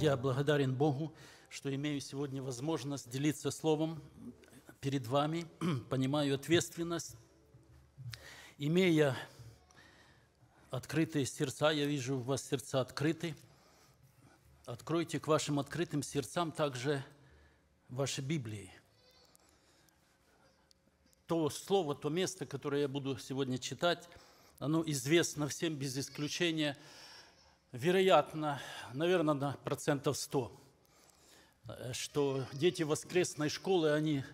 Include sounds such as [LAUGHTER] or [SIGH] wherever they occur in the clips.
Я благодарен Богу, что имею сегодня возможность делиться словом перед вами, [CLEARS THROAT] понимаю ответственность. Имея открытые сердца, я вижу у вас сердца открыты. Откройте к вашим открытым сердцам также ваши Библии. То слово, то место, которое я буду сегодня читать, оно известно всем без исключения – вероятно, наверное, на процентов 100, э, что дети воскресной школы, они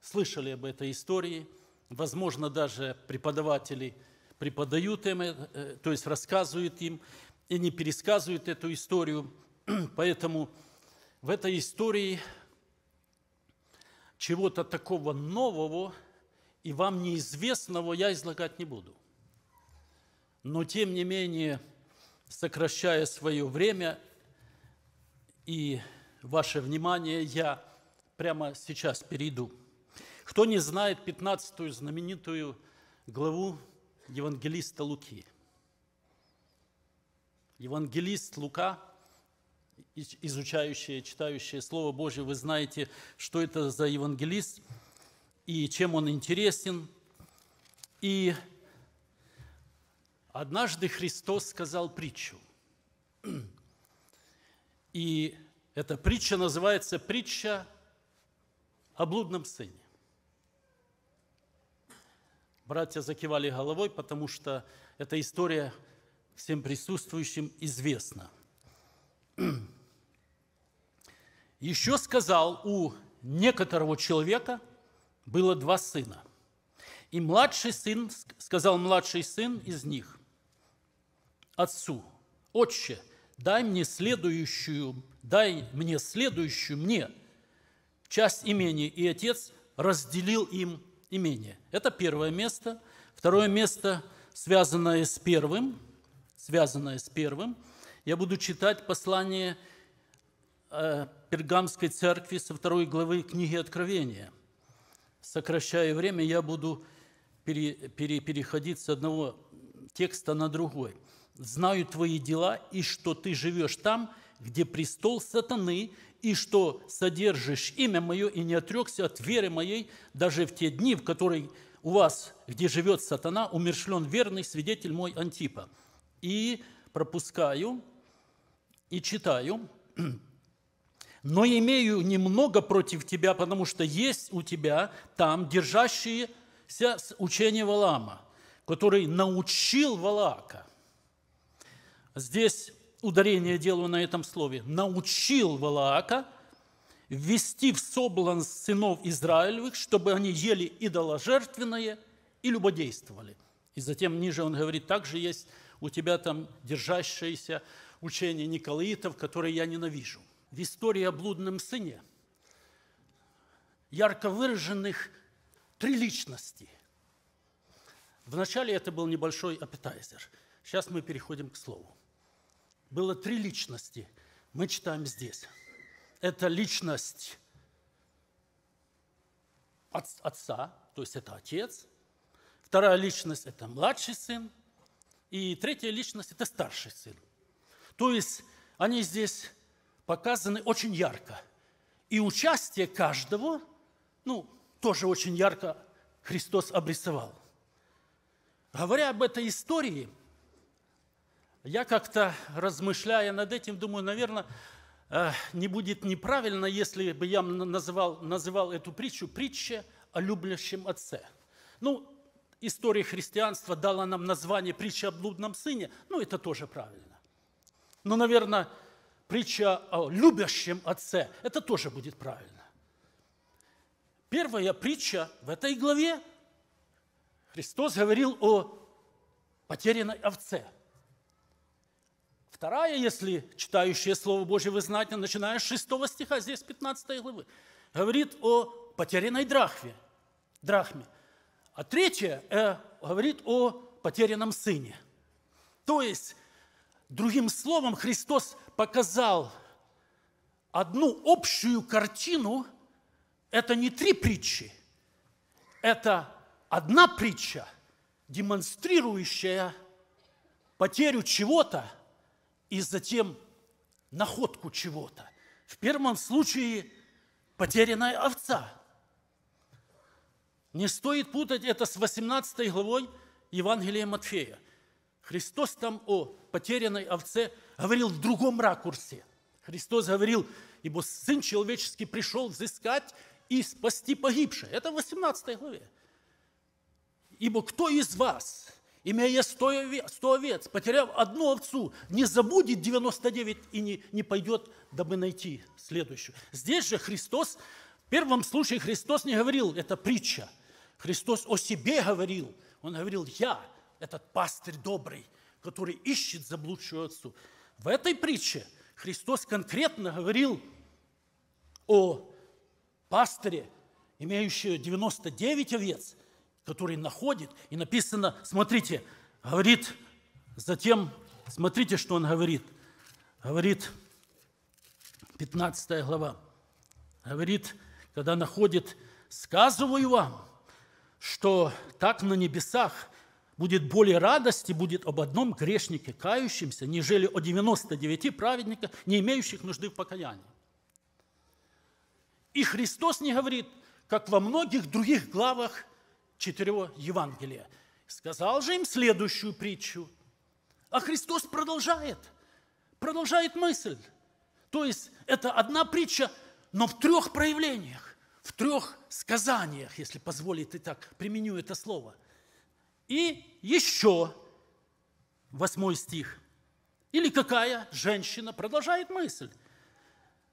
слышали об этой истории, возможно, даже преподаватели преподают им, э, то есть рассказывают им, и не пересказывают эту историю. [CLEARS THROAT] Поэтому в этой истории чего-то такого нового и вам неизвестного я излагать не буду. Но тем не менее – сокращая свое время и ваше внимание, я прямо сейчас перейду. Кто не знает 15 знаменитую главу евангелиста Луки? Евангелист Лука, изучающие, читающие Слово Божье, вы знаете, что это за евангелист и чем он интересен. И Однажды Христос сказал притчу. [CLEARS THROAT] И эта притча называется «Притча о блудном сыне». Братья закивали головой, потому что эта история всем присутствующим известна. [CLEARS THROAT] Еще сказал, у некоторого человека было два сына. И младший сын, сказал младший сын из них, отцу, «Отче, дай мне следующую, дай мне следующую мне часть имени». И отец разделил им имение. Это первое место. Второе место, связанное с первым, связанное с первым. Я буду читать послание э, Пергамской церкви со второй главы книги Откровения. Сокращая время, я буду пере, пере, переходить с одного текста на другой – знаю твои дела, и что ты живешь там, где престол сатаны, и что содержишь имя мое и не отрекся от веры моей даже в те дни, в которые у вас, где живет сатана, умершлен верный свидетель мой Антипа. И пропускаю, и читаю. «Но имею немного против тебя, потому что есть у тебя там держащиеся с учения Валама, который научил Валаака» Здесь ударение делаю на этом слове. Научил Валаака ввести в соблазн сынов Израилевых, чтобы они ели идоложертвенное и любодействовали. И затем ниже он говорит, также есть у тебя там держащееся учение Николаитов, которое я ненавижу. В истории о блудном сыне ярко выраженных три личности. Вначале это был небольшой аппетайзер. Сейчас мы переходим к слову было три личности. Мы читаем здесь. Это личность от, отца, то есть это отец. Вторая личность – это младший сын. И третья личность – это старший сын. То есть они здесь показаны очень ярко. И участие каждого, ну, тоже очень ярко Христос обрисовал. Говоря об этой истории – я как-то, размышляя над этим, думаю, наверное, э, не будет неправильно, если бы я называл, называл эту притчу притча о любящем отце. Ну, история христианства дала нам название притча о блудном сыне, ну, это тоже правильно. Но, наверное, притча о любящем отце, это тоже будет правильно. Первая притча в этой главе Христос говорил о потерянной овце – Вторая, если читающее Слово Божье вы знаете, начиная с 6 стиха, здесь 15 главы, говорит о потерянной драхве, драхме. А третья э, говорит о потерянном сыне. То есть, другим словом, Христос показал одну общую картину. Это не три притчи, это одна притча, демонстрирующая потерю чего-то – и затем находку чего-то. В первом случае потерянная овца. Не стоит путать это с 18 главой Евангелия Матфея. Христос там о потерянной овце говорил в другом ракурсе. Христос говорил, ибо Сын Человеческий пришел взыскать и спасти погибшее. Это в 18 главе. Ибо кто из вас, имея 100, 100 овец, потеряв одну овцу, не забудет 99 и не, не пойдет, дабы найти следующую. Здесь же Христос, в первом случае Христос не говорил, это притча. Христос о себе говорил. Он говорил, я, этот пастырь добрый, который ищет заблудшую отцу. В этой притче Христос конкретно говорил о пастыре, имеющего 99 овец, который находит, и написано, смотрите, говорит, затем, смотрите, что он говорит. Говорит, 15 глава, говорит, когда находит, сказываю вам, что так на небесах будет более радости, будет об одном грешнике кающемся, нежели о 99 праведниках, не имеющих нужды в покаянии. И Христос не говорит, как во многих других главах четырех Евангелия. Сказал же им следующую притчу. А Христос продолжает, продолжает мысль. То есть это одна притча, но в трех проявлениях, в трех сказаниях, если позволит и так, применю это слово. И еще восьмой стих. Или какая женщина продолжает мысль,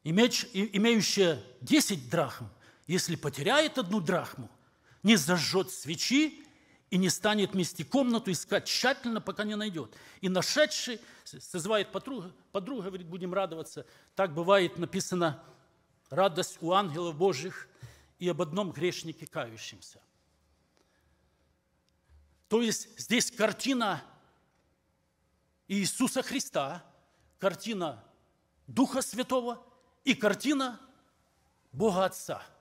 имеющая 10 драхм, если потеряет одну драхму, не зажжет свечи и не станет мести комнату, искать тщательно, пока не найдет. И нашедший созывает подруга, подруга говорит, будем радоваться. Так бывает написано «радость у ангелов Божьих и об одном грешнике кающемся». То есть здесь картина Иисуса Христа, картина Духа Святого и картина Бога Отца –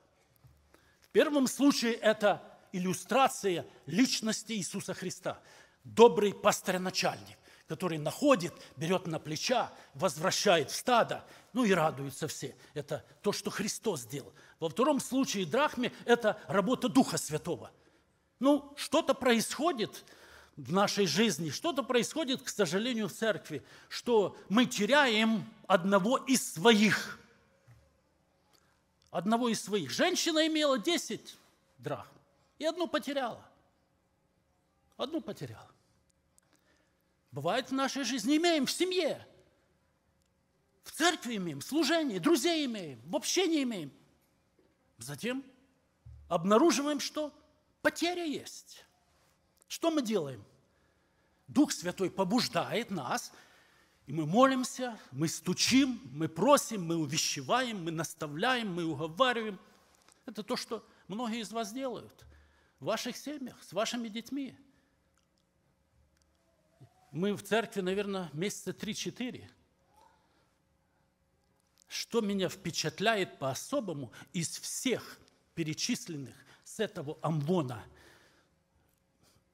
в первом случае это иллюстрация личности Иисуса Христа. Добрый пастырь-начальник, который находит, берет на плеча, возвращает в стадо, ну и радуются все. Это то, что Христос сделал. Во втором случае драхме – это работа Духа Святого. Ну, что-то происходит в нашей жизни, что-то происходит, к сожалению, в церкви, что мы теряем одного из своих – одного из своих. Женщина имела 10 драх и одну потеряла. Одну потеряла. Бывает в нашей жизни, имеем в семье, в церкви имеем, в служении, друзей имеем, в общении имеем. Затем обнаруживаем, что потеря есть. Что мы делаем? Дух Святой побуждает нас – и мы молимся, мы стучим, мы просим, мы увещеваем, мы наставляем, мы уговариваем. Это то, что многие из вас делают в ваших семьях, с вашими детьми. Мы в церкви, наверное, месяца 3-4. Что меня впечатляет по-особому из всех перечисленных с этого амвона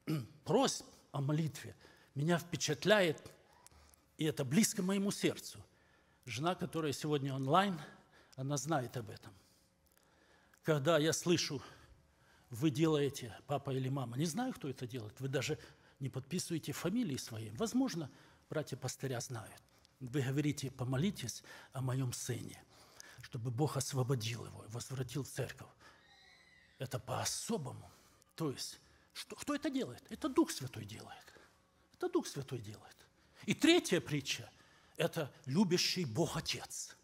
[CLEARS THROAT] просьб о молитве, меня впечатляет – и это близко моему сердцу. Жена, которая сегодня онлайн, она знает об этом. Когда я слышу, вы делаете, папа или мама, не знаю, кто это делает, вы даже не подписываете фамилии свои. Возможно, братья-пастыря знают. Вы говорите, помолитесь о моем сыне, чтобы Бог освободил его и возвратил в церковь. Это по-особому. То есть, что, кто это делает? Это Дух Святой делает. Это Дух Святой делает. И третья притча – это любящий Бог Отец.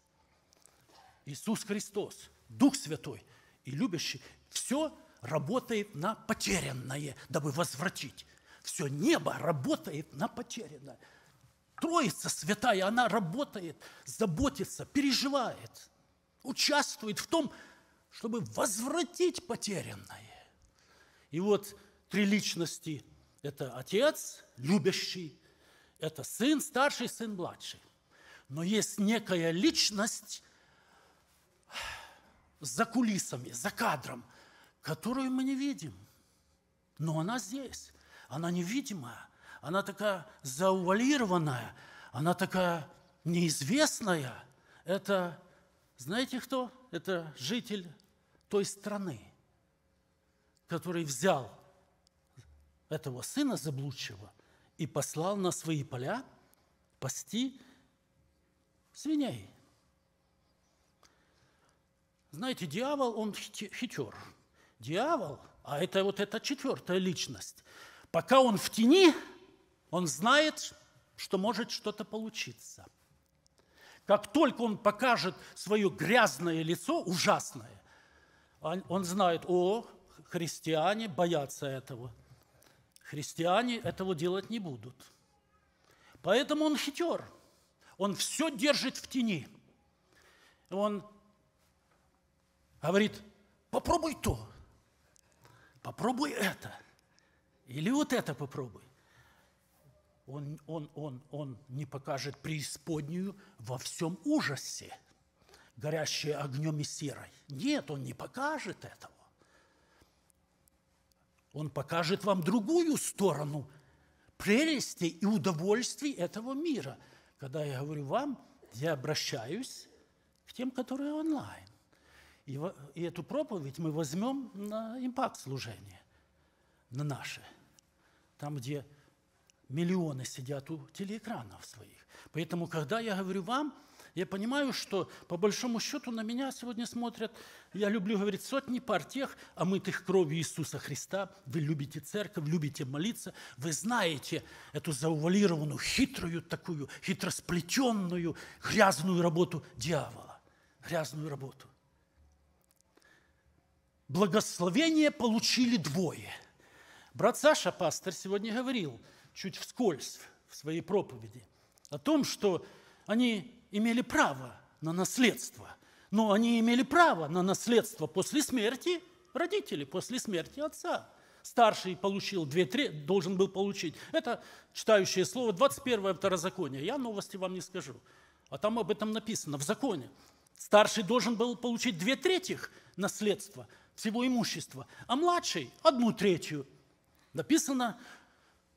Иисус Христос, Дух Святой и любящий. Все работает на потерянное, дабы возвратить. Все небо работает на потерянное. Троица Святая, она работает, заботится, переживает, участвует в том, чтобы возвратить потерянное. И вот три личности – это Отец, любящий, это сын старший, сын младший. Но есть некая личность за кулисами, за кадром, которую мы не видим. Но она здесь. Она невидимая. Она такая заувалированная. Она такая неизвестная. Это, знаете кто? Это житель той страны, который взял этого сына заблудшего – и послал на свои поля пасти свиней. Знаете, дьявол, он хитер. Дьявол, а это вот эта четвертая личность, пока он в тени, он знает, что может что-то получиться. Как только он покажет свое грязное лицо, ужасное, он знает, о, христиане боятся этого – Христиане этого делать не будут. Поэтому он хитер. Он все держит в тени. Он говорит, попробуй то, попробуй это, или вот это попробуй. Он, он, он, он не покажет преисподнюю во всем ужасе, горящей огнем и серой. Нет, он не покажет этого. Он покажет вам другую сторону прелести и удовольствий этого мира. Когда я говорю вам, я обращаюсь к тем, которые онлайн. И, и эту проповедь мы возьмем на импакт служение на наше, там, где миллионы сидят у телеэкранов своих. Поэтому, когда я говорю вам, я понимаю, что по большому счету на меня сегодня смотрят, я люблю говорить, сотни пар тех, омытых кровью Иисуса Христа, вы любите церковь, любите молиться, вы знаете эту заувалированную, хитрую такую, хитросплетенную, грязную работу дьявола, грязную работу. Благословение получили двое. Брат Саша, пастор, сегодня говорил чуть вскользь в своей проповеди о том, что они имели право на наследство. Но они имели право на наследство после смерти родителей, после смерти отца. Старший получил две трети, должен был получить. Это читающее слово 21 второзаконие. Я новости вам не скажу. А там об этом написано в законе. Старший должен был получить две трети наследства, всего имущества, а младший – одну третью. Написано,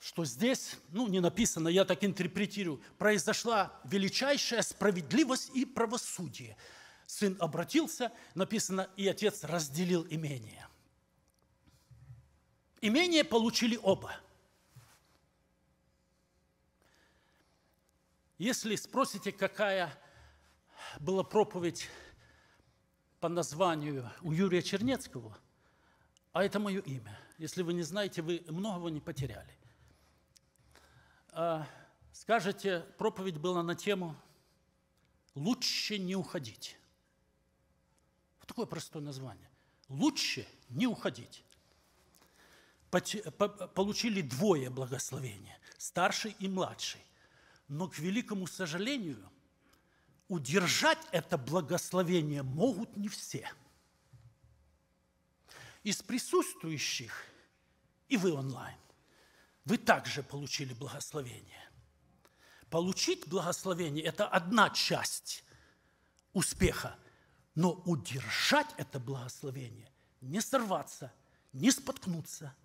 что здесь, ну, не написано, я так интерпретирую, произошла величайшая справедливость и правосудие. Сын обратился, написано, и отец разделил имение. Имение получили оба. Если спросите, какая была проповедь по названию у Юрия Чернецкого, а это мое имя. Если вы не знаете, вы многого не потеряли. А, скажете, проповедь была на тему «Лучше не уходить». Вот такое простое название. «Лучше не уходить». Получили двое благословения, старший и младший. Но, к великому сожалению, удержать это благословение могут не все. Из присутствующих и вы онлайн вы также получили благословение. Получить благословение – это одна часть успеха, но удержать это благословение, не сорваться, не споткнуться,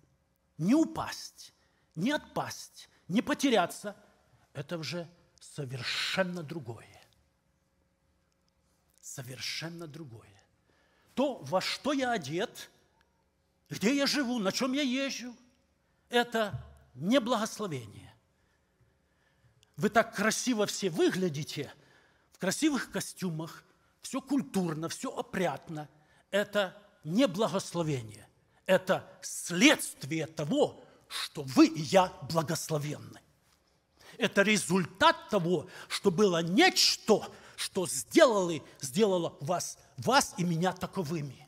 не упасть, не отпасть, не потеряться – это уже совершенно другое. Совершенно другое. То, во что я одет, где я живу, на чем я езжу – это не благословение. Вы так красиво все выглядите, в красивых костюмах, все культурно, все опрятно. Это не благословение, это следствие того, что вы и я благословенны. Это результат того, что было нечто, что сделали, сделало вас, вас и меня таковыми.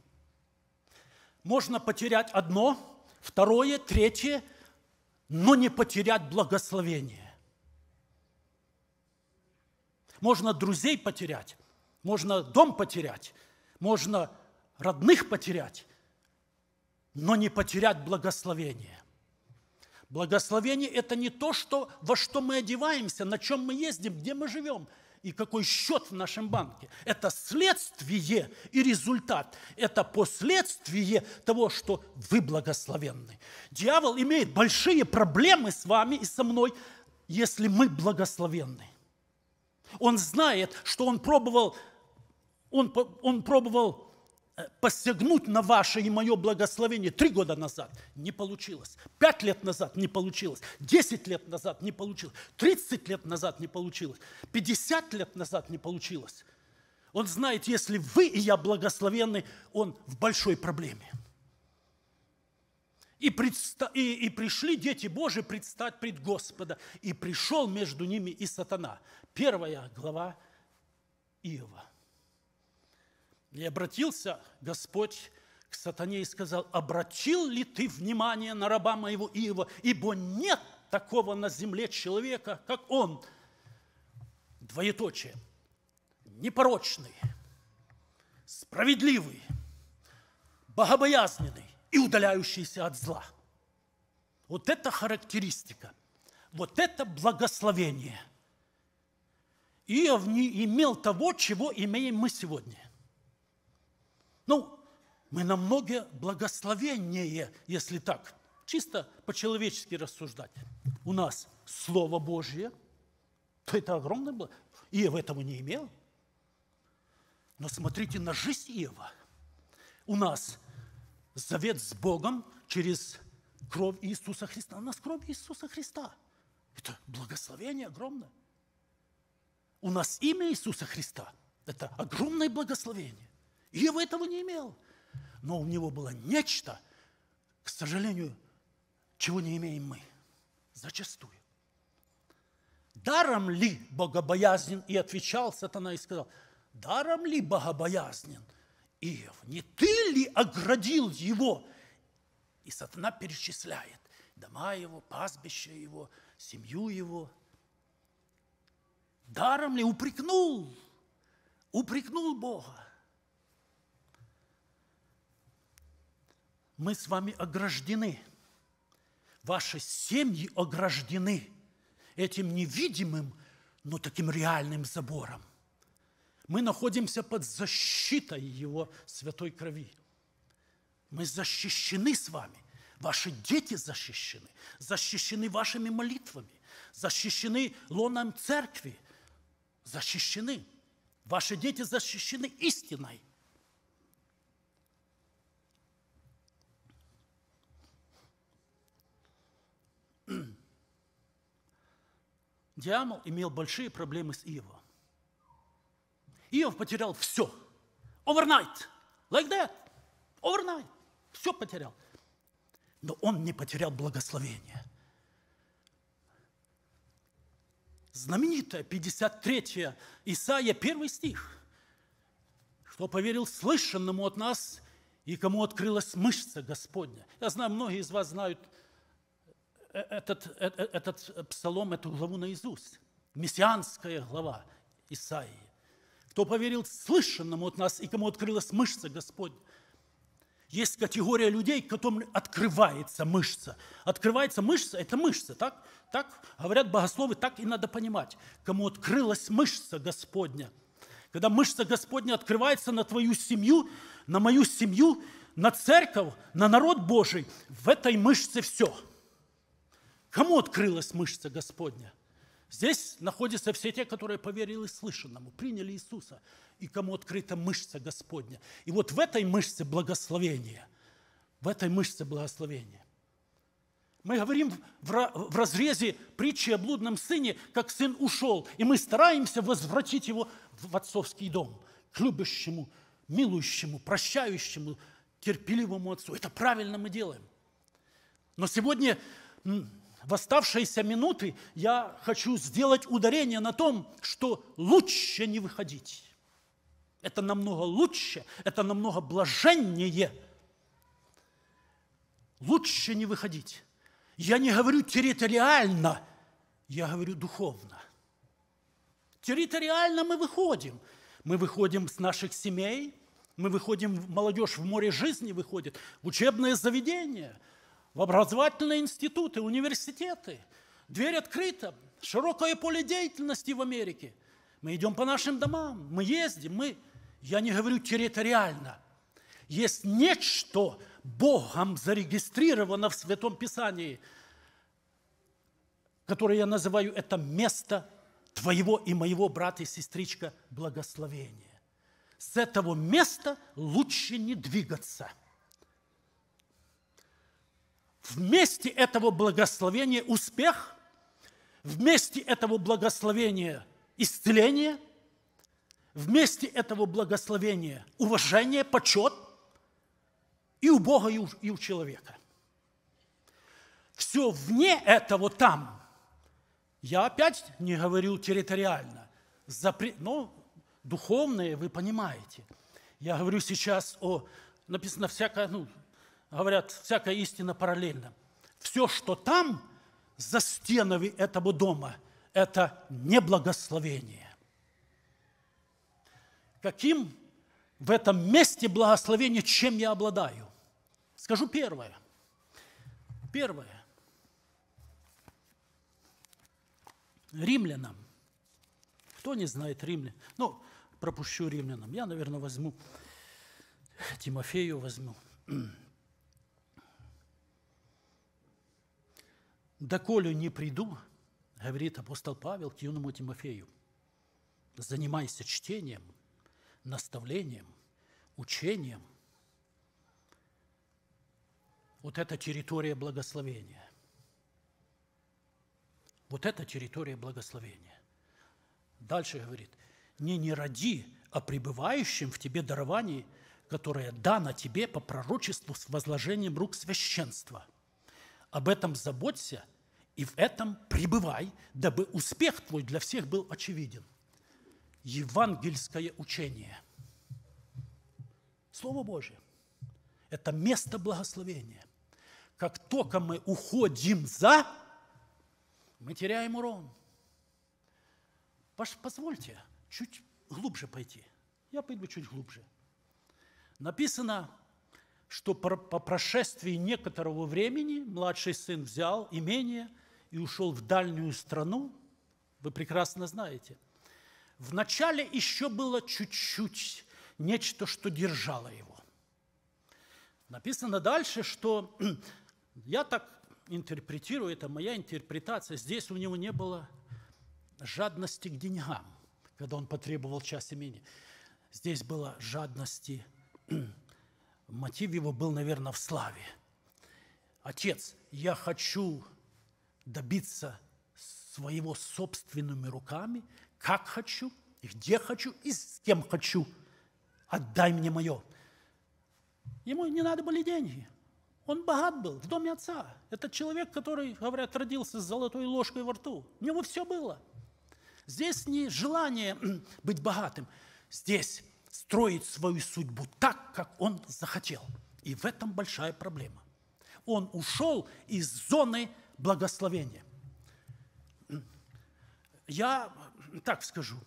Можно потерять одно, второе, третье, но не потерять благословение. Можно друзей потерять, можно дом потерять, можно родных потерять, но не потерять благословение. Благословение – это не то, что, во что мы одеваемся, на чем мы ездим, где мы живем – и какой счет в нашем банке. Это следствие и результат. Это последствие того, что вы благословенны. Дьявол имеет большие проблемы с вами и со мной, если мы благословенны. Он знает, что он пробовал, он, он пробовал Э, посягнуть на ваше и мое благословение три года назад не получилось, пять лет назад не получилось, десять лет назад не получилось, тридцать лет назад не получилось, пятьдесят лет назад не получилось. Он знает, если вы и я благословенны, он в большой проблеме. И, предста... и, и пришли дети Божии предстать пред Господа, и пришел между ними и сатана. Первая глава Иова. И обратился Господь к сатане и сказал, «Обратил ли ты внимание на раба моего Иова? Ибо нет такого на земле человека, как он». Двоеточие. Непорочный, справедливый, богобоязненный и удаляющийся от зла. Вот это характеристика, вот это благословение. Иов не имел того, чего имеем мы сегодня – ну, мы намного благословеннее, если так, чисто по-человечески рассуждать. У нас Слово Божье, то это огромное было. Иов этого не имел. Но смотрите на жизнь Иова. У нас завет с Богом через кровь Иисуса Христа. У нас кровь Иисуса Христа. Это благословение огромное. У нас имя Иисуса Христа. Это огромное благословение. Иов этого не имел. Но у него было нечто, к сожалению, чего не имеем мы. Зачастую. Даром ли богобоязнен? И отвечал сатана и сказал, даром ли богобоязнен Иов? Не ты ли оградил его? И сатана перечисляет дома его, пастбище его, семью его. Даром ли упрекнул? Упрекнул Бога. мы с вами ограждены. Ваши семьи ограждены этим невидимым, но таким реальным забором. Мы находимся под защитой Его святой крови. Мы защищены с вами. Ваши дети защищены. Защищены вашими молитвами. Защищены лоном церкви. Защищены. Ваши дети защищены истиной – Диамол имел большие проблемы с Иовом. Иов потерял все. Overnight. Like that. Overnight. Все потерял. Но он не потерял благословение. Знаменитая 53 Исаия, 1 стих. «Кто поверил слышанному от нас и кому открылась мышца Господня?» Я знаю, многие из вас знают этот, э, э, этот псалом, эту главу наизусть. Мессианская глава Исаии. Кто поверил слышанному от нас и кому открылась мышца Господь. Есть категория людей, которым открывается мышца. Открывается мышца – это мышца, так? Так говорят богословы, так и надо понимать. Кому открылась мышца Господня. Когда мышца Господня открывается на твою семью, на мою семью, на церковь, на народ Божий, в этой мышце все – Кому открылась мышца Господня? Здесь находятся все те, которые поверили слышанному, приняли Иисуса, и кому открыта мышца Господня. И вот в этой мышце благословение, в этой мышце благословение. Мы говорим в разрезе притчи о блудном сыне, как сын ушел, и мы стараемся возвратить его в отцовский дом, к любящему, милующему, прощающему, терпеливому отцу. Это правильно мы делаем. Но сегодня в оставшиеся минуты я хочу сделать ударение на том, что лучше не выходить. Это намного лучше, это намного блаженнее. Лучше не выходить. Я не говорю территориально, я говорю духовно. Территориально мы выходим. Мы выходим с наших семей, мы выходим, молодежь в море жизни выходит, в учебные заведения – в образовательные институты, университеты. Дверь открыта, широкое поле деятельности в Америке. Мы идем по нашим домам, мы ездим, мы... Я не говорю территориально. Есть нечто Богом зарегистрировано в Святом Писании, которое я называю это место твоего и моего брата и сестричка благословения. С этого места лучше не двигаться – Вместе этого благословения успех, вместе этого благословения исцеление, вместе этого благословения уважение, почет и у Бога, и у, и у человека. Все вне этого там. Я опять не говорю территориально, запре... но ну, духовное вы понимаете. Я говорю сейчас о, написано всякое, ну, говорят, всякая истина параллельна. Все, что там, за стенами этого дома, это не благословение. Каким в этом месте благословение, чем я обладаю? Скажу первое. Первое. Римлянам. Кто не знает римлян? Ну, пропущу римлянам. Я, наверное, возьму Тимофею, возьму. доколе не приду, говорит апостол Павел к юному Тимофею, занимайся чтением, наставлением, учением. Вот это территория благословения. Вот это территория благословения. Дальше говорит, не не ради, а пребывающим в тебе даровании, которое дано тебе по пророчеству с возложением рук священства. Об этом заботься – и в этом пребывай, дабы успех твой для всех был очевиден. Евангельское учение. Слово Божие, это место благословения. Как только мы уходим за, мы теряем урон. Позвольте чуть глубже пойти. Я пойду чуть глубже. Написано, что по прошествии некоторого времени младший сын взял имение – и ушел в дальнюю страну, вы прекрасно знаете. Вначале еще было чуть-чуть нечто, что держало его. Написано дальше, что [CLEARS THROAT] я так интерпретирую, это моя интерпретация, здесь у него не было жадности к деньгам, когда он потребовал часть имени. Здесь было жадности, [CLEARS THROAT] мотив его был, наверное, в славе. Отец, я хочу добиться своего собственными руками, как хочу, и где хочу, и с кем хочу. Отдай мне мое. Ему не надо были деньги. Он богат был, в доме отца. Это человек, который, говорят, родился с золотой ложкой во рту. У него все было. Здесь не желание быть богатым. Здесь строить свою судьбу так, как он захотел. И в этом большая проблема. Он ушел из зоны благословение. Я так скажу,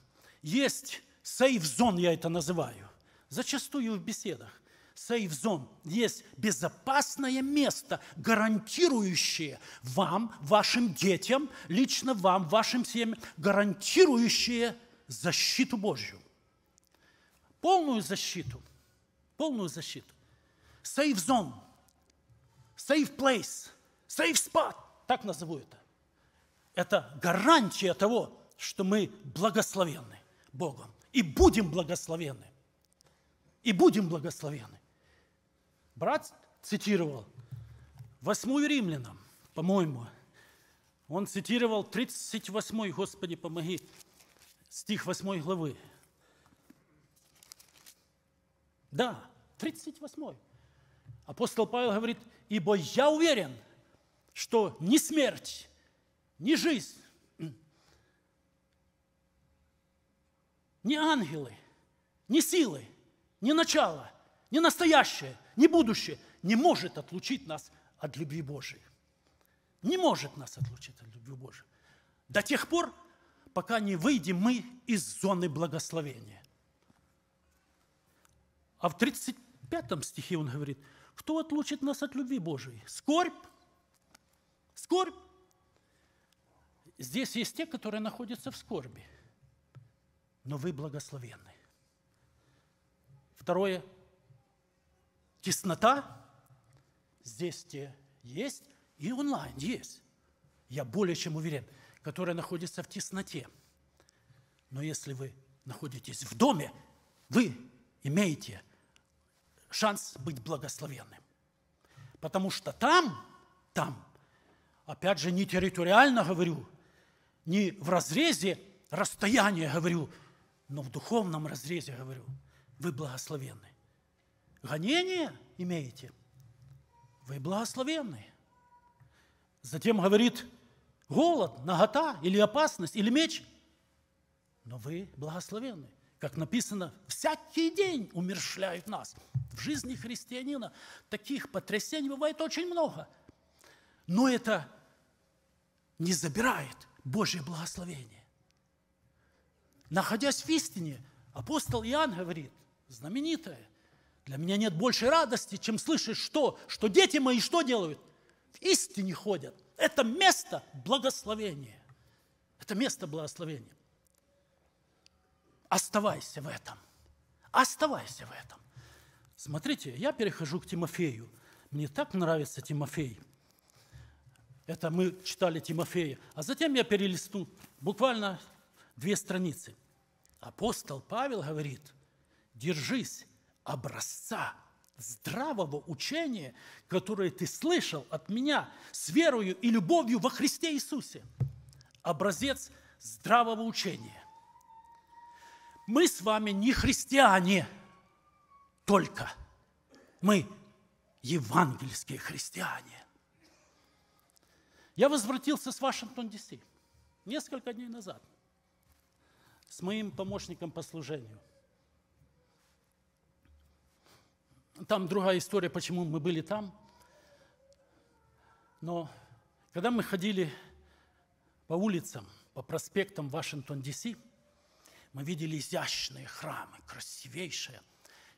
есть safe zone, я это называю, зачастую в беседах. safe zone есть безопасное место, гарантирующее вам, вашим детям, лично вам, вашим семьям, гарантирующее защиту Божью. Полную защиту. Полную защиту. safe zone, safe place, safe spot так назову это. Это гарантия того, что мы благословенны Богом. И будем благословенны. И будем благословенны. Брат цитировал восьмую римлянам, по-моему. Он цитировал 38, Господи, помоги, стих 8 главы. Да, 38. Апостол Павел говорит, ибо я уверен – что ни смерть, ни жизнь, ни ангелы, ни силы, ни начало, ни настоящее, ни будущее не может отлучить нас от любви Божией. Не может нас отлучить от любви Божией. До тех пор, пока не выйдем мы из зоны благословения. А в 35 стихе он говорит, кто отлучит нас от любви Божией? Скорбь, Скорбь. Здесь есть те, которые находятся в скорби, но вы благословенны. Второе. Теснота. Здесь те есть и онлайн есть. Я более чем уверен, которые находятся в тесноте. Но если вы находитесь в доме, вы имеете шанс быть благословенным. Потому что там, там опять же, не территориально говорю, не в разрезе расстояния говорю, но в духовном разрезе говорю, вы благословенны. Гонение имеете, вы благословенны. Затем говорит голод, нагота или опасность, или меч, но вы благословенны. Как написано, всякий день умершляют нас. В жизни христианина таких потрясений бывает очень много. Но это не забирает Божье благословение. Находясь в истине, апостол Иоанн говорит, знаменитое, для меня нет большей радости, чем слышать, что, что дети мои что делают? В истине ходят. Это место благословения. Это место благословения. Оставайся в этом. Оставайся в этом. Смотрите, я перехожу к Тимофею. Мне так нравится Тимофей. Это мы читали Тимофея. А затем я перелистну буквально две страницы. Апостол Павел говорит, держись образца здравого учения, которое ты слышал от меня с верою и любовью во Христе Иисусе. Образец здравого учения. Мы с вами не христиане только, мы евангельские христиане. Я возвратился с Вашингтон-Диси несколько дней назад с моим помощником по служению. Там другая история, почему мы были там. Но когда мы ходили по улицам, по проспектам Вашингтон-Диси, мы видели изящные храмы, красивейшие,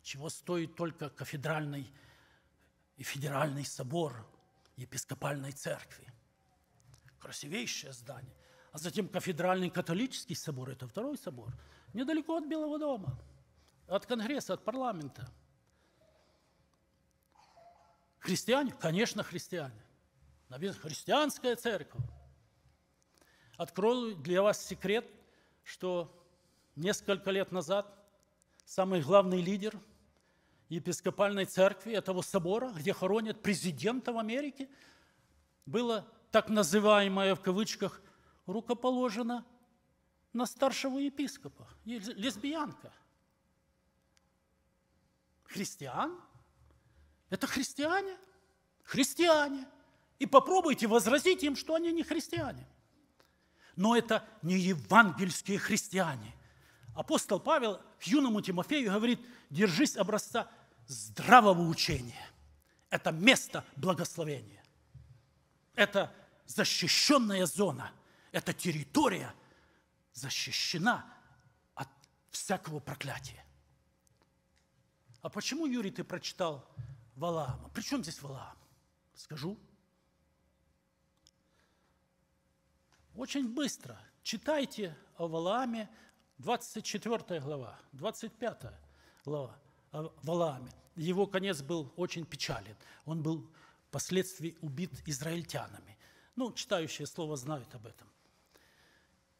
чего стоит только кафедральный и федеральный собор епископальной церкви – красивейшее здание. А затем кафедральный католический собор, это второй собор, недалеко от Белого дома, от Конгресса, от парламента. Христиане? Конечно, христиане. Написано, христианская церковь. Открою для вас секрет, что несколько лет назад самый главный лидер епископальной церкви, этого собора, где хоронят президента в Америке, было так называемая в кавычках, рукоположена на старшего епископа, лесбиянка. Христиан? Это христиане? Христиане. И попробуйте возразить им, что они не христиане. Но это не евангельские христиане. Апостол Павел к юному Тимофею говорит, держись образца здравого учения. Это место благословения. Это защищенная зона, эта территория защищена от всякого проклятия. А почему, Юрий, ты прочитал Валаама? При чем здесь Валаам? Скажу. Очень быстро. Читайте о Валааме, 24 глава, 25 глава о Валааме. Его конец был очень печален. Он был впоследствии убит израильтянами. Ну, читающие слово знают об этом.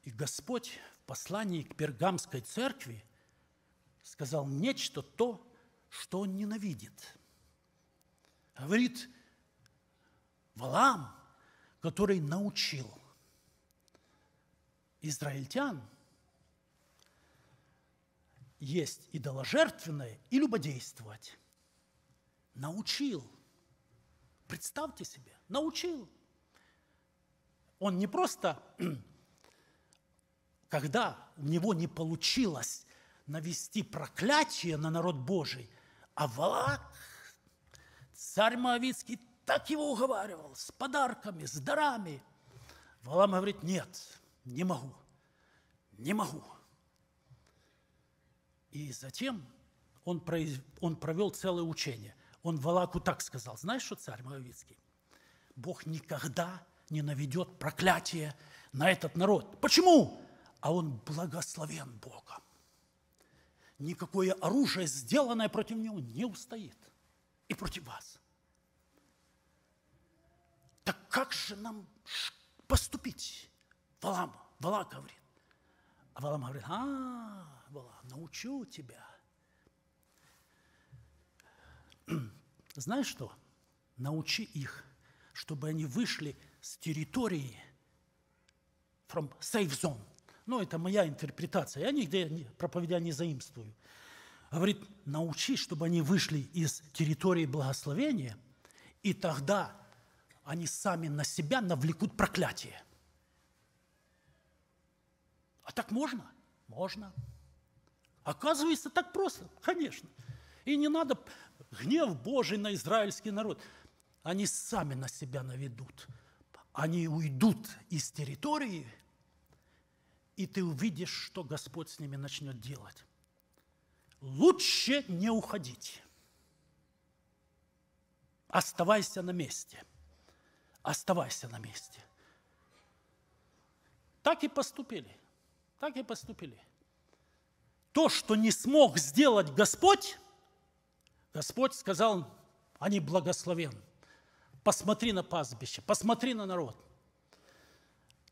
И Господь в послании к Пергамской церкви сказал нечто то, что он ненавидит. Говорит, Валам, который научил израильтян есть идоложертвенное и любодействовать. Научил – Представьте себе, научил. Он не просто, [CLEARS THROAT] когда у него не получилось навести проклятие на народ Божий, а Валак, царь Моавицкий, так его уговаривал, с подарками, с дарами. Валам говорит, нет, не могу, не могу. И затем он, он провел целое учение. Он Валаку так сказал, знаешь что, царь Моровицкий? Бог никогда не наведет проклятие на этот народ. Почему? А он благословен Богом. Никакое оружие, сделанное против него, не устоит. И против вас. Так как же нам поступить? Валам, Вала говорит. А Валам говорит, а, Вала, научу тебя. Знаешь что? Научи их, чтобы они вышли с территории from safe zone. Ну, это моя интерпретация. Я нигде проповедя не заимствую. Говорит, научи, чтобы они вышли из территории благословения, и тогда они сами на себя навлекут проклятие. А так можно? Можно. Оказывается, так просто, конечно. И не надо гнев Божий на израильский народ. Они сами на себя наведут. Они уйдут из территории, и ты увидишь, что Господь с ними начнет делать. Лучше не уходить. Оставайся на месте. Оставайся на месте. Так и поступили. Так и поступили. То, что не смог сделать Господь, Господь сказал, они благословен. Посмотри на пастбище, посмотри на народ.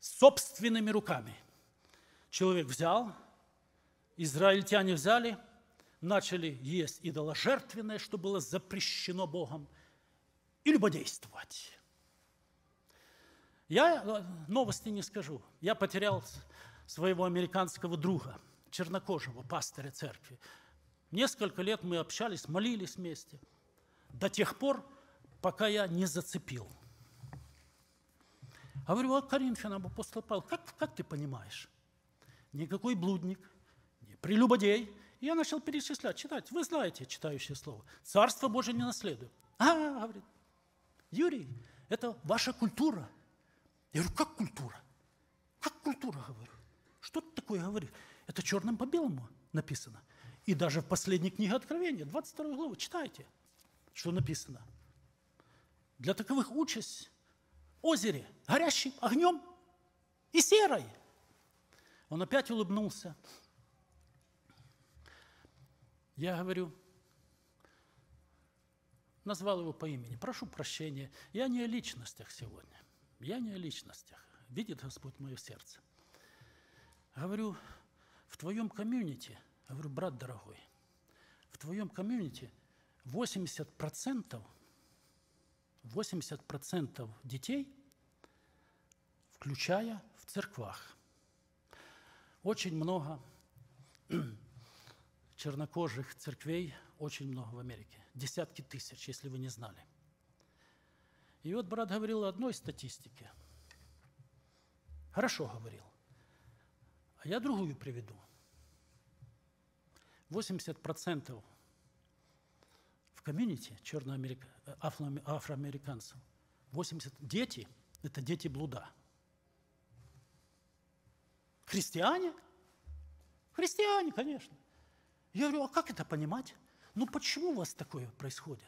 Собственными руками человек взял, израильтяне взяли, начали есть идоложертвенное, что было запрещено Богом, и любодействовать. Я э, новости не скажу. Я потерял своего американского друга, чернокожего пастыря церкви. Несколько лет мы общались, молились вместе. До тех пор, пока я не зацепил. говорю, а Коринфянам апостол Павел, как, как ты понимаешь? Никакой блудник, не прелюбодей. И я начал перечислять, читать. Вы знаете читающее слово. Царство Божие не наследует. А, говорит, Юрий, это ваша культура. Я говорю, как культура? Как культура, говорю? Что ты такое говоришь? Это черным по белому написано. И даже в последней книге Откровения, 22 главу, читайте, что написано. Для таковых участь озере, горящим огнем и серой. Он опять улыбнулся. Я говорю, назвал его по имени. Прошу прощения, я не о личностях сегодня. Я не о личностях. Видит Господь мое сердце. Говорю, в твоем комьюнити – я говорю, брат дорогой, в твоем комьюнити 80%, 80% детей, включая в церквах. Очень много [CLEARS THROAT] чернокожих церквей, очень много в Америке. Десятки тысяч, если вы не знали. И вот брат говорил о одной статистике. Хорошо говорил. А я другую приведу. 80% в комьюнити черноамерик... афроамериканцев, 80 дети – это дети блуда. Христиане? Христиане, конечно. Я говорю, а как это понимать? Ну почему у вас такое происходит?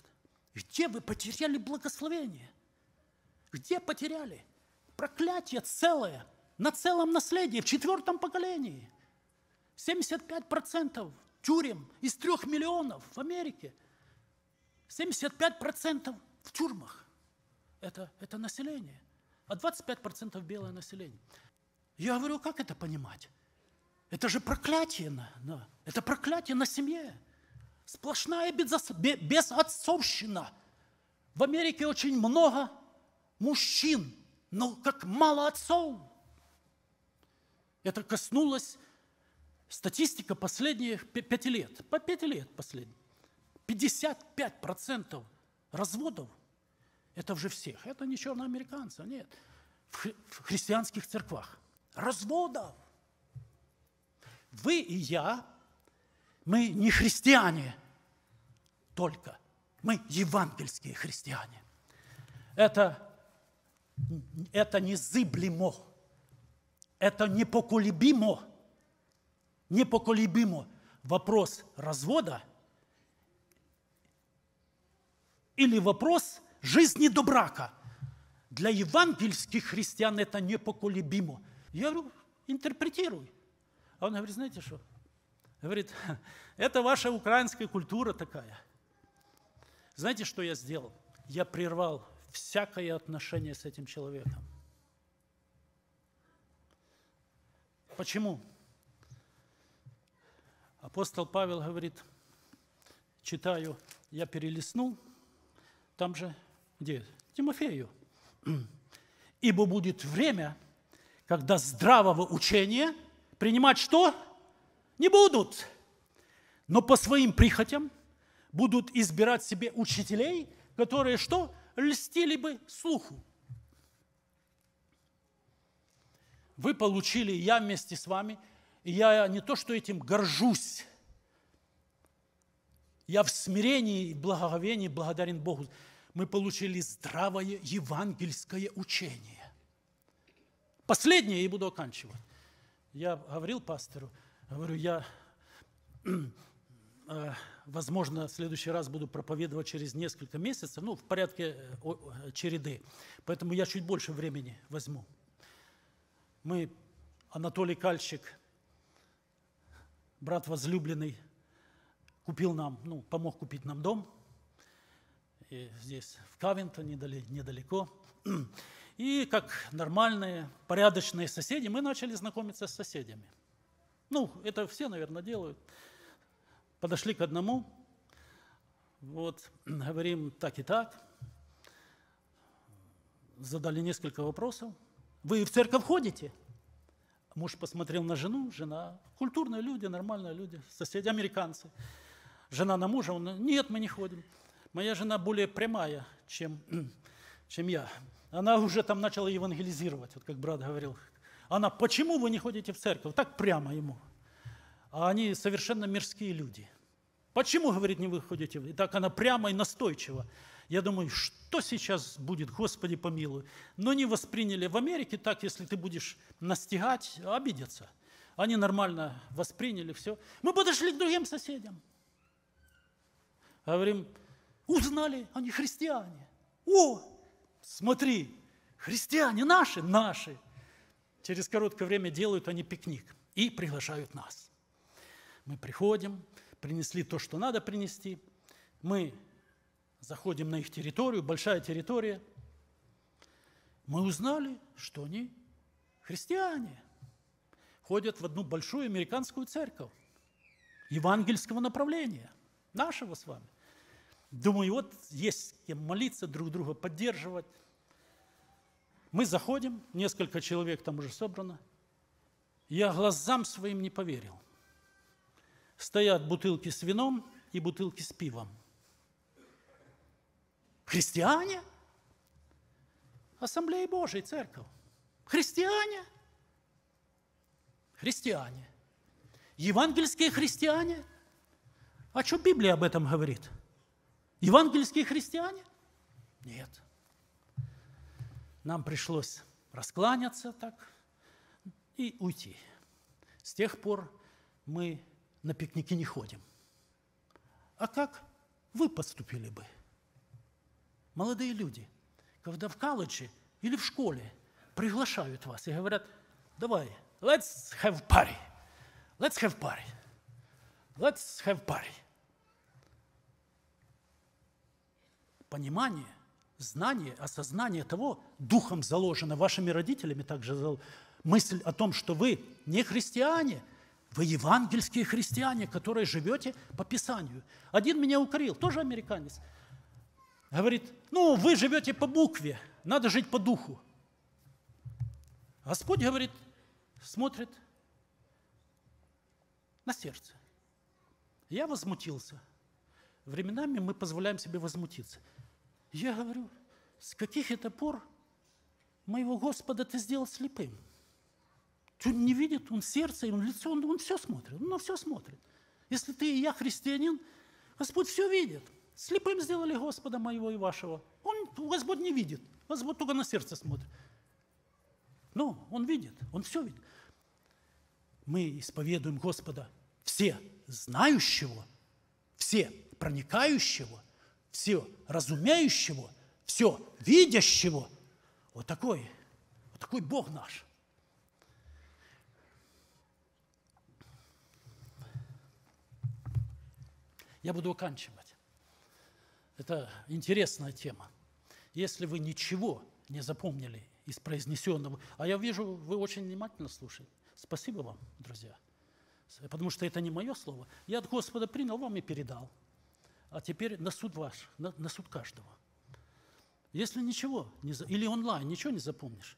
Где вы потеряли благословение? Где потеряли? Проклятие целое на целом наследии, в четвертом поколении. 75% тюрем из трех миллионов в Америке. 75% в тюрьмах. Это, это население. А 25% белое население. Я говорю, «А как это понимать? Это же проклятие на, на, это проклятие на семье. Сплошная безотцовщина. В Америке очень много мужчин, но как мало отцов. Это коснулось Статистика последних пяти лет, по пяти лет последних, 55% разводов – это уже всех. Это не черноамериканцев, нет. В, в христианских церквах. Разводов. Вы и я, мы не христиане только, мы евангельские христиане. Это, это незыблемо, это непоколебимо – непоколебимо вопрос развода или вопрос жизни до брака. Для евангельских христиан это непоколебимо. Я говорю, интерпретируй. А он говорит, знаете что? Говорит, это ваша украинская культура такая. Знаете, что я сделал? Я прервал всякое отношение с этим человеком. Почему? Апостол Павел говорит, читаю, я перелистнул, там же, где? Тимофею. [CLEARS THROAT] «Ибо будет время, когда здравого учения принимать что? Не будут, но по своим прихотям будут избирать себе учителей, которые что? Льстили бы слуху. Вы получили, я вместе с вами – и я не то, что этим горжусь, я в смирении и благоговении благодарен Богу. Мы получили здравое евангельское учение. Последнее, и буду оканчивать. Я говорил пастору, говорю, я, [CLEARS THROAT] э, возможно, в следующий раз буду проповедовать через несколько месяцев, ну, в порядке череды, поэтому я чуть больше времени возьму. Мы, Анатолий Кальчик, брат возлюбленный купил нам, ну, помог купить нам дом. И здесь, в Кавентоне, недалеко. И как нормальные, порядочные соседи, мы начали знакомиться с соседями. Ну, это все, наверное, делают. Подошли к одному, вот, говорим так и так, задали несколько вопросов. Вы в церковь ходите? Муж посмотрел на жену, жена. Культурные люди, нормальные люди, соседи, американцы. Жена на мужа, он, нет, мы не ходим. Моя жена более прямая, чем, [CLEARS THROAT] чем я. Она уже там начала евангелизировать, вот как брат говорил. Она, почему вы не ходите в церковь? Так прямо ему. А они совершенно мирские люди. Почему, говорит, не выходите? И так она прямо и настойчиво. Я думаю, что сейчас будет, Господи помилуй. Но не восприняли. В Америке так, если ты будешь настигать, а обидятся. Они нормально восприняли все. Мы подошли к другим соседям. Говорим, узнали, они христиане. О, смотри, христиане наши, наши. Через короткое время делают они пикник и приглашают нас. Мы приходим, принесли то, что надо принести. Мы заходим на их территорию, большая территория, мы узнали, что они христиане, ходят в одну большую американскую церковь евангельского направления, нашего с вами. Думаю, вот есть с кем молиться, друг друга поддерживать. Мы заходим, несколько человек там уже собрано. Я глазам своим не поверил. Стоят бутылки с вином и бутылки с пивом. Христиане? Ассамблеи Божией, церковь. Христиане? Христиане. Евангельские христиане? А что Библия об этом говорит? Евангельские христиане? Нет. Нам пришлось раскланяться так и уйти. С тех пор мы на пикники не ходим. А как вы поступили бы? молодые люди, когда в колледже или в школе приглашают вас и говорят, давай, let's have party, let's have party, let's have party. Понимание, знание, осознание того, духом заложено вашими родителями, также мысль о том, что вы не христиане – вы евангельские христиане, которые живете по Писанию. Один меня укорил, тоже американец – Говорит, ну, вы живете по букве, надо жить по духу. Господь говорит, смотрит на сердце. Я возмутился. Временами мы позволяем себе возмутиться. Я говорю, с каких это пор моего Господа ты сделал слепым? Он не видит, он сердце, он лицо, он, он все смотрит, он на все смотрит. Если ты и я христианин, Господь все видит – Слепым сделали Господа моего и вашего. Он, Господь не видит. Господь только на сердце смотрит. Но ну, Он видит, Он все видит. Мы исповедуем Господа все знающего, все проникающего, все разумеющего, все видящего. Вот такой, вот такой Бог наш. Я буду оканчивать. Это интересная тема. Если вы ничего не запомнили из произнесенного, а я вижу, вы очень внимательно слушаете. Спасибо вам, друзья. Потому что это не мое слово. Я от Господа принял вам и передал. А теперь на суд ваш, на, на суд каждого. Если ничего, не, или онлайн, ничего не запомнишь.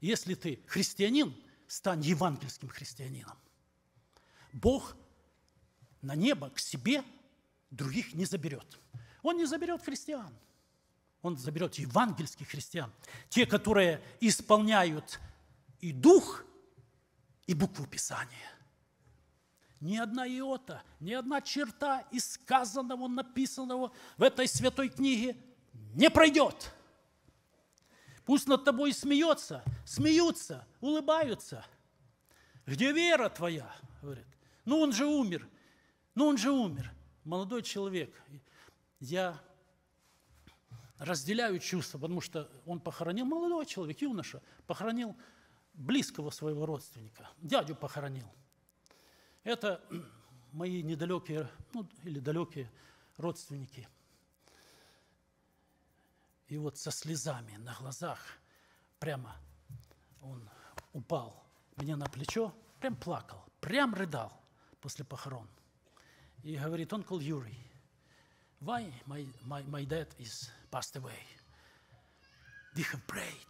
Если ты христианин, стань евангельским христианином. Бог на небо к себе других не заберет. Он не заберет христиан. Он заберет евангельских христиан. Те, которые исполняют и дух, и букву Писания. Ни одна иота, ни одна черта из сказанного, написанного в этой святой книге не пройдет. Пусть над тобой смеется, смеются, улыбаются. Где вера твоя? Говорит. Ну он же умер. Ну он же умер. Молодой человек, я разделяю чувства, потому что он похоронил молодого человек, юноша, похоронил близкого своего родственника, дядю похоронил. Это [CLEARS THROAT] мои недалекие, ну, или далекие родственники. И вот со слезами на глазах прямо он упал мне на плечо, прям плакал, прям рыдал после похорон. И говорит, он онкл Юрий, Why my, my, my dad is passed away? We have prayed.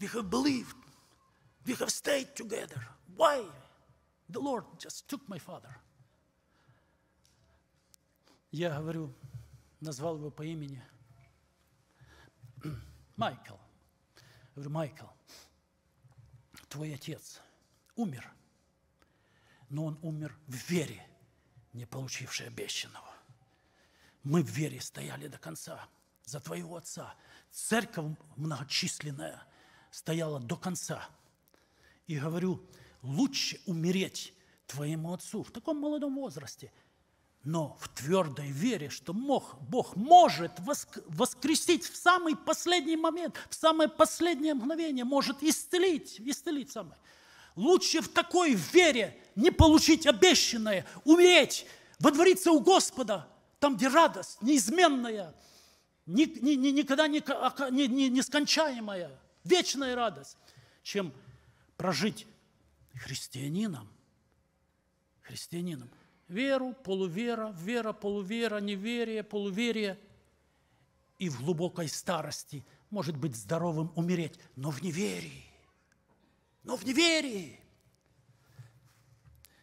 We have believed. We have stayed together. Why? The Lord just took my father. Я говорю, назвал его по имени. Майкл. Я говорю, Майкл, твой отец умер, но он умер в вере, не получивший обещанного. Мы в вере стояли до конца за твоего отца. Церковь многочисленная стояла до конца. И говорю, лучше умереть твоему отцу в таком молодом возрасте, но в твердой вере, что мог, Бог может воскресить в самый последний момент, в самое последнее мгновение, может исцелить, исцелить самое. Лучше в такой вере не получить обещанное, умереть, водвориться у Господа, там, где радость неизменная, ни, ни, ни, никогда не, а, не, нескончаемая, вечная радость, чем прожить христианином. Христианином. Веру, полувера, вера, полувера, неверие, полуверие. И в глубокой старости, может быть, здоровым умереть, но в неверии. Но в неверии.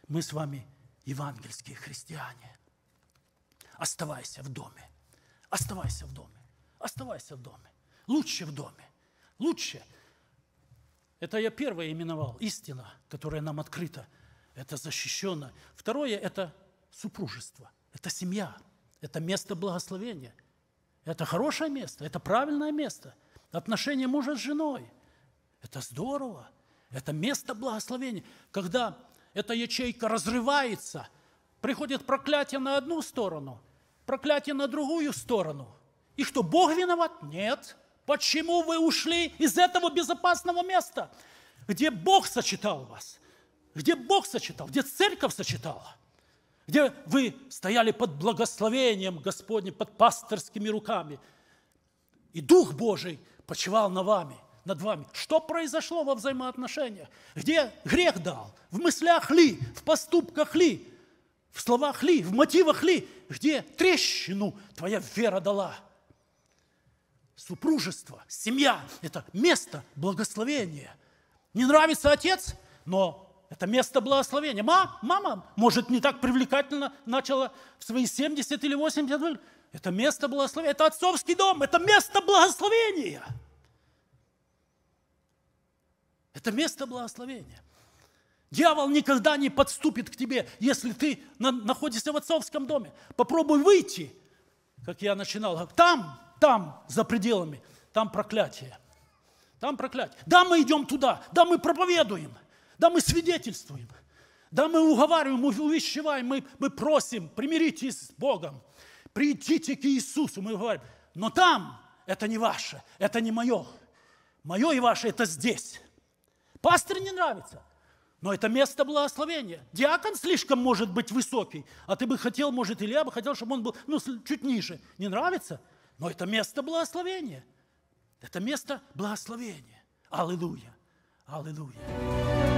Мы с вами евангельские христиане. Оставайся в доме. Оставайся в доме. Оставайся в доме. Лучше в доме. Лучше. Это я первое именовал. Истина, которая нам открыта. Это защищенно. Второе – это супружество. Это семья. Это место благословения. Это хорошее место. Это правильное место. Отношения мужа с женой. Это здорово. Это место благословения. Когда эта ячейка разрывается – приходит проклятие на одну сторону, проклятие на другую сторону. И что, Бог виноват? Нет. Почему вы ушли из этого безопасного места, где Бог сочетал вас, где Бог сочетал, где церковь сочетала, где вы стояли под благословением Господним, под пасторскими руками, и Дух Божий почивал на вами, над вами. Что произошло во взаимоотношениях? Где грех дал? В мыслях ли? В поступках ли? в словах ли, в мотивах ли, где трещину твоя вера дала. Супружество, семья – это место благословения. Не нравится отец, но это место благословения. Мама, мама, может, не так привлекательно начала в свои 70 или 80 Это место благословения. Это отцовский дом. Это место благословения. Это место благословения. Дьявол никогда не подступит к тебе, если ты на, находишься в отцовском доме. Попробуй выйти, как я начинал. Там, там, за пределами, там проклятие. Там проклятие. Да, мы идем туда, да, мы проповедуем, да, мы свидетельствуем, да, мы уговариваем, мы увещеваем, мы, мы просим, примиритесь с Богом, придите к Иисусу, мы говорим. Но там это не ваше, это не мое. Мое и ваше это здесь. Пастор не нравится – но это место благословения. Диакон слишком может быть высокий, а ты бы хотел, может, Илья бы хотел, чтобы он был ну, чуть ниже. Не нравится? Но это место благословения. Это место благословения. Аллилуйя. Аллилуйя.